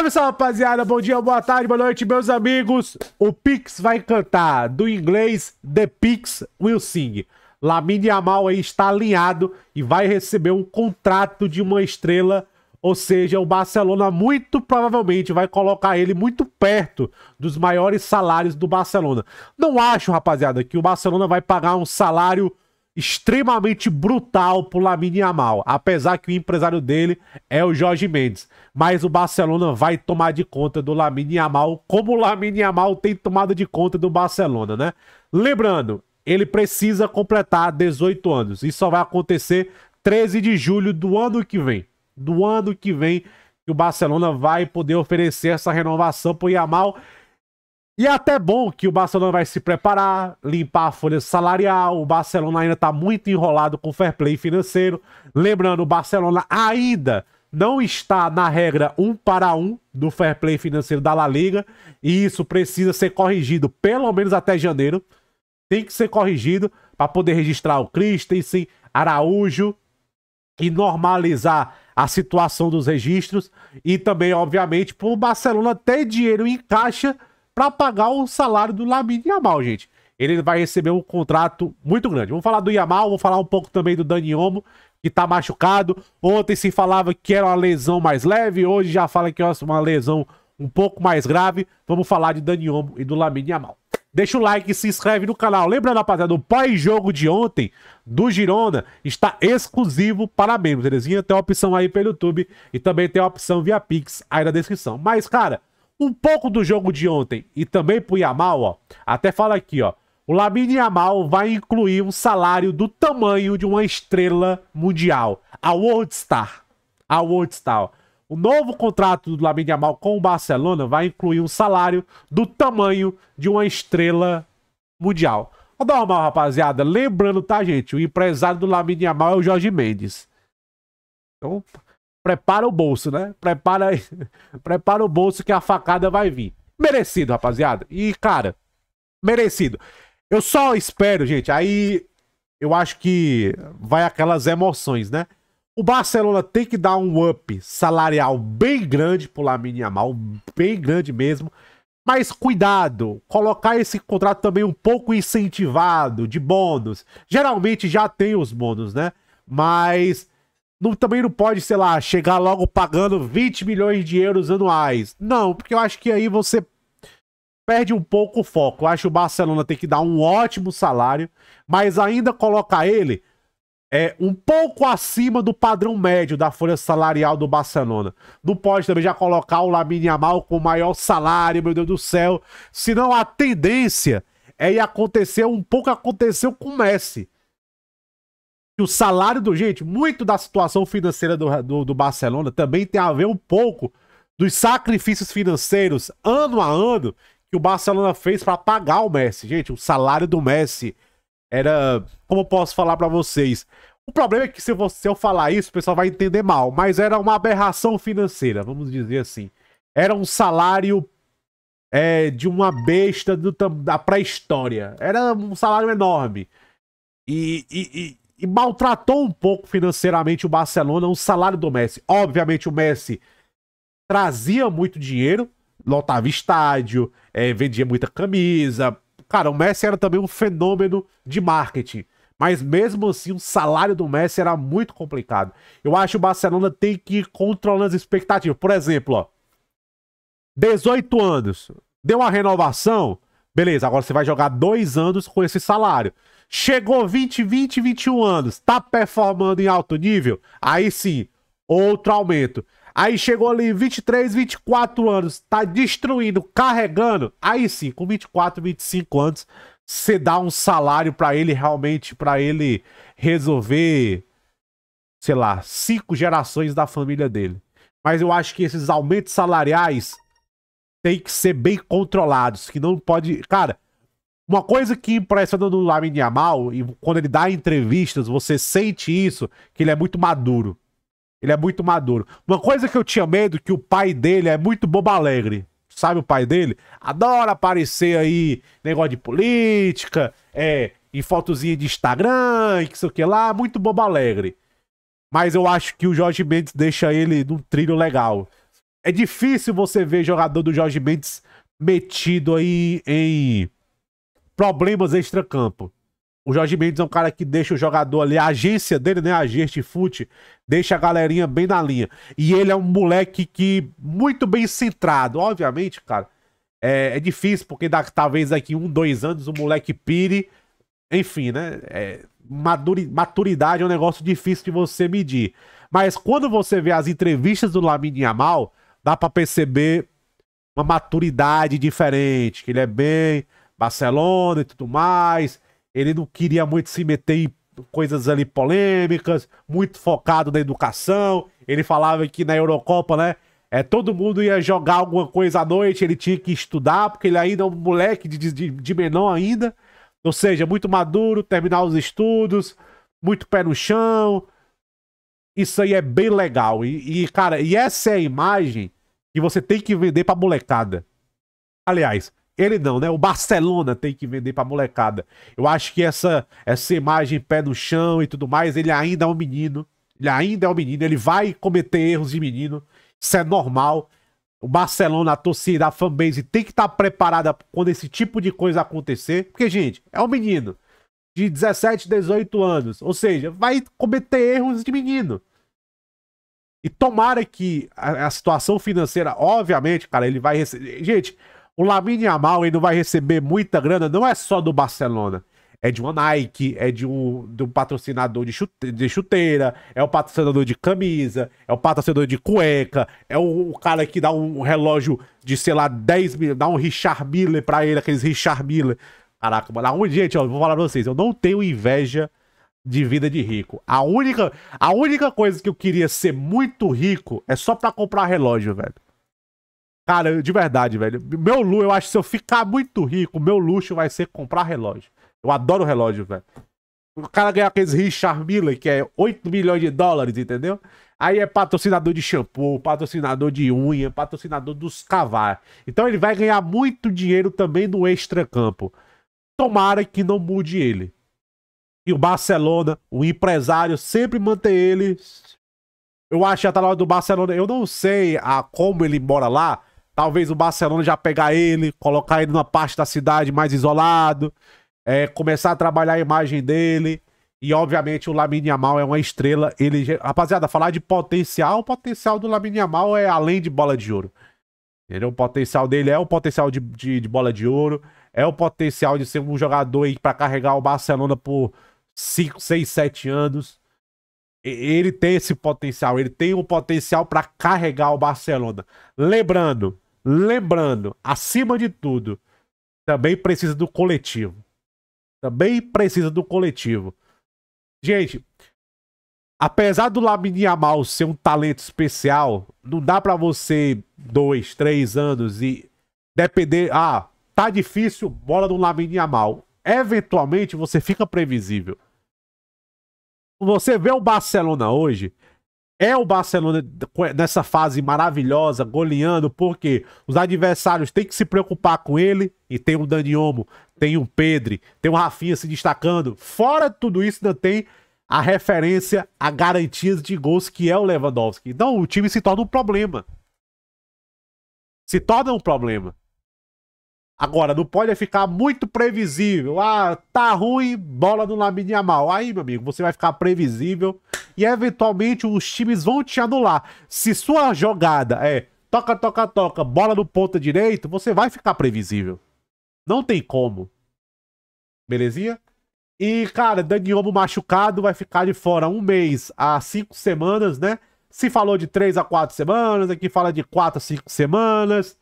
Salve, salve, rapaziada. Bom dia, boa tarde, boa noite, meus amigos. O Pix vai cantar. Do inglês, The Pix Will Sing. Lamine Amal aí está alinhado e vai receber um contrato de uma estrela. Ou seja, o Barcelona muito provavelmente vai colocar ele muito perto dos maiores salários do Barcelona. Não acho, rapaziada, que o Barcelona vai pagar um salário extremamente brutal pro Lamine Yamal, apesar que o empresário dele é o Jorge Mendes. Mas o Barcelona vai tomar de conta do Lamine Yamal, como o Lamine Yamal tem tomado de conta do Barcelona, né? Lembrando, ele precisa completar 18 anos. Isso só vai acontecer 13 de julho do ano que vem. Do ano que vem que o Barcelona vai poder oferecer essa renovação pro Yamal. E é até bom que o Barcelona vai se preparar, limpar a folha salarial. O Barcelona ainda está muito enrolado com o fair play financeiro. Lembrando, o Barcelona ainda não está na regra um para um do fair play financeiro da La Liga. E isso precisa ser corrigido pelo menos até janeiro. Tem que ser corrigido para poder registrar o Christensen, Araújo e normalizar a situação dos registros. E também, obviamente, para o Barcelona ter dinheiro em caixa para pagar o salário do Lamine Yamal, gente. Ele vai receber um contrato muito grande. Vamos falar do Yamal, vamos falar um pouco também do Dani Omo, que tá machucado. Ontem se falava que era uma lesão mais leve, hoje já fala que é uma lesão um pouco mais grave. Vamos falar de Dani Omo e do Lamine Yamal. Deixa o like e se inscreve no canal. Lembrando, rapaziada, o pós-jogo de ontem do Girona está exclusivo para membros, belezinha? Tem a opção aí pelo YouTube e também tem a opção via Pix aí na descrição. Mas, cara, um pouco do jogo de ontem e também pro Yamal, ó, até fala aqui, ó. O Lamine Yamal vai incluir um salário do tamanho de uma estrela mundial, a World Star. A World Star. O novo contrato do Lamine Yamal com o Barcelona vai incluir um salário do tamanho de uma estrela mundial. Vou dar uma rapaziada. Lembrando, tá, gente? O empresário do Lamine Yamal é o Jorge Mendes. Então, prepara o bolso, né? Prepara, prepara o bolso que a facada vai vir. Merecido, rapaziada. E, cara, merecido. Eu só espero, gente, aí eu acho que vai aquelas emoções, né? O Barcelona tem que dar um up salarial bem grande pro Lamine Yamal, bem grande mesmo. Mas cuidado, colocar esse contrato também um pouco incentivado, de bônus. Geralmente já tem os bônus, né? Mas não, também não pode, sei lá, chegar logo pagando 20 milhões de euros anuais. Não, porque eu acho que aí você perde um pouco o foco. Eu acho que o Barcelona tem que dar um ótimo salário, mas ainda colocar ele é, um pouco acima do padrão médio da folha salarial do Barcelona. Não pode também já colocar o Lamine Yamal com o maior salário, meu Deus do céu. Senão a tendência é ir acontecer um pouco aconteceu com o Messi que o salário do. Gente, muito da situação financeira do, do, do Barcelona também tem a ver um pouco dos sacrifícios financeiros ano a ano que o Barcelona fez para pagar o Messi. Gente, o salário do Messi era. Como eu posso falar para vocês? O problema é que se, você, se eu falar isso, o pessoal vai entender mal, mas era uma aberração financeira, vamos dizer assim. Era um salário é, de uma besta do, da pré-história. Era um salário enorme. E, e, e maltratou um pouco financeiramente o Barcelona, o salário do Messi. Obviamente, o Messi trazia muito dinheiro, lotava estádio, é, vendia muita camisa. Cara, o Messi era também um fenômeno de marketing. Mas mesmo assim, o salário do Messi era muito complicado. Eu acho que o Barcelona tem que ir controlando as expectativas. Por exemplo, ó, 18 anos, deu uma renovação, beleza, agora você vai jogar dois anos com esse salário. Chegou 20, 20, 21 anos, tá performando em alto nível? Aí sim, outro aumento. Aí chegou ali 23, 24 anos, tá destruindo, carregando. Aí sim, com 24, 25 anos, você dá um salário para ele realmente, para ele resolver, sei lá, cinco gerações da família dele. Mas eu acho que esses aumentos salariais tem que ser bem controlados, que não pode, cara, uma coisa que impressiona no Lamine Yamal, e quando ele dá entrevistas, você sente isso, que ele é muito maduro. Ele é muito maduro. Uma coisa que eu tinha medo, que o pai dele é muito bobo alegre. Sabe o pai dele? Adora aparecer aí, negócio de política, é, em fotozinha de Instagram, e que sei o que lá, muito bobo alegre. Mas eu acho que o Jorge Mendes deixa ele num trilho legal. É difícil você ver jogador do Jorge Mendes metido aí em problemas extra-campo. O Jorge Mendes é um cara que deixa o jogador ali, a agência dele, né? A agência de fute, deixa a galerinha bem na linha. E ele é um moleque que muito bem centrado. Obviamente, cara, é, é difícil, porque dá talvez daqui um, dois anos o moleque pire. Enfim, né? É, maturidade é um negócio difícil de você medir. Mas quando você vê as entrevistas do Lamine Yamal, dá para perceber uma maturidade diferente, que ele é bem Barcelona e tudo mais. Ele não queria muito se meter em coisas ali polêmicas, muito focado na educação. Ele falava que na Eurocopa, né? É, todo mundo ia jogar alguma coisa à noite, ele tinha que estudar, porque ele ainda é um moleque de, de, de menor ainda. Ou seja, muito maduro, terminar os estudos, muito pé no chão. Isso aí é bem legal. E, e cara, e essa é a imagem que você tem que vender pra molecada. Aliás, ele não, né? O Barcelona tem que vender pra molecada. Eu acho que essa, essa imagem pé no chão e tudo mais, ele ainda é um menino. Ele ainda é um menino, ele vai cometer erros de menino. Isso é normal. O Barcelona, a torcida, a fanbase tem que estar tá preparada quando esse tipo de coisa acontecer. Porque, gente, é um menino de 17, 18 anos. Ou seja, vai cometer erros de menino. E tomara que a, a situação financeira, obviamente, cara, ele vai receber. Gente, o Lamine Amal ele vai receber muita grana, não é só do Barcelona. É de uma Nike, é de um, de um patrocinador de, chute, de chuteira, é o um patrocinador de camisa, é o um patrocinador de cueca, é o, cara que dá um relógio de, sei lá, 10 mil, dá um Richard Miller pra ele, aqueles Richard Miller. Caraca, mano, gente, ó, vou falar pra vocês, eu não tenho inveja de vida de rico. A única, a única coisa que eu queria ser muito rico é só pra comprar relógio, velho. Cara, de verdade, velho. Meu luxo, eu acho que se eu ficar muito rico, meu luxo vai ser comprar relógio. Eu adoro relógio, velho. O cara ganha aqueles Richard Miller, que é 8 milhões de dólares, entendeu? Aí é patrocinador de shampoo, patrocinador de unha, patrocinador dos cavar. Então ele vai ganhar muito dinheiro também no extracampo. Tomara que não mude ele. E o Barcelona, o empresário, sempre mantém ele. Eu acho que a tá do Barcelona. Eu não sei a, como ele mora lá, Talvez o Barcelona já pegar ele, colocar ele numa parte da cidade mais isolado, é, começar a trabalhar a imagem dele. E, obviamente, o Lamine Yamal é uma estrela. Ele, rapaziada, falar de potencial, o potencial do Lamine Yamal é além de bola de ouro. Entendeu? O potencial dele é o potencial de, de, de bola de ouro, é o potencial de ser um jogador aí para carregar o Barcelona por 5, 6, 7 anos. ele tem esse potencial, ele tem o um potencial para carregar o Barcelona. Lembrando, Lembrando, acima de tudo, também precisa do coletivo. Também precisa do coletivo. Gente, apesar do Lamine Amal ser um talento especial, não dá para você dois, três anos e depender. Ah, tá difícil, bola do Lamine Amal. Eventualmente você fica previsível. Você vê o Barcelona hoje, é o Barcelona nessa fase maravilhosa, goleando, porque os adversários têm que se preocupar com ele. E tem o Daniomo, tem o Pedro, tem o Rafinha se destacando. Fora tudo isso, ainda tem a referência a garantias de gols que é o Lewandowski. Então o time se torna um problema. Se torna um problema. Agora, não pode ficar muito previsível. Ah, tá ruim, bola no Lamine Yamal. Aí, meu amigo, você vai ficar previsível e eventualmente os times vão te anular. Se sua jogada é toca, toca, toca, bola no ponta direito, você vai ficar previsível. Não tem como. Belezinha? E, cara, Daniomo machucado vai ficar de fora um mês a cinco semanas, né? Se falou de três a quatro semanas, aqui fala de quatro a cinco semanas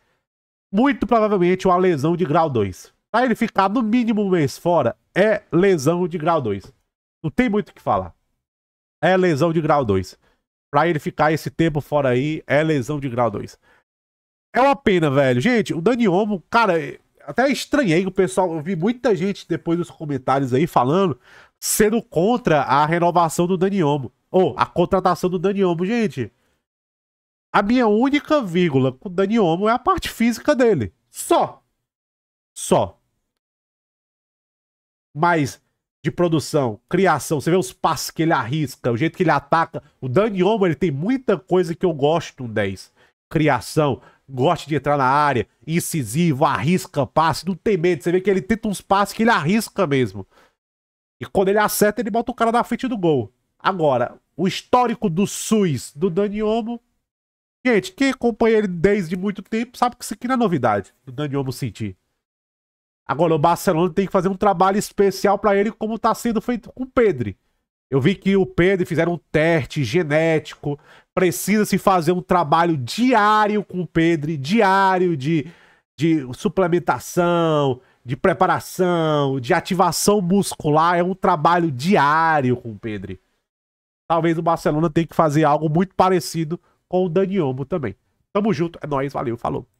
muito provavelmente uma lesão de grau 2. Pra ele ficar no mínimo um mês fora, é lesão de grau 2. Não tem muito o que falar. É lesão de grau 2. Pra ele ficar esse tempo fora aí, é lesão de grau 2. É uma pena, velho. Gente, o Dani Olmo, cara, é, até estranhei o pessoal. Eu vi muita gente depois dos comentários aí falando, sendo contra a renovação do Dani Olmo. Ou oh, a contratação do Dani Olmo, gente. A minha única vírgula com o Dani Olmo é a parte física dele. Só. Só. Mas de produção, criação, você vê os passes que ele arrisca, o jeito que ele ataca. O Dani Olmo, ele tem muita coisa que eu gosto no 10. Criação, gosta de entrar na área, incisivo, arrisca passe, não tem medo. Você vê que ele tenta uns passes que ele arrisca mesmo. E quando ele acerta, ele bota o cara na frente do gol. Agora, o histórico do SUS do Dani Olmo Gente, quem acompanha ele desde muito tempo sabe que isso aqui não é novidade do Dani Olmo sentir. Agora o Barcelona tem que fazer um trabalho especial para ele, como está sendo feito com o Pedro. Eu vi que o Pedro fizeram um teste genético. Precisa se fazer um trabalho diário com o Pedro, diário de, de suplementação, de preparação, de ativação muscular. É um trabalho diário com o Pedro. Talvez o Barcelona tenha que fazer algo muito parecido com o Daniomo também. Tamo junto, é nóis, valeu, falou.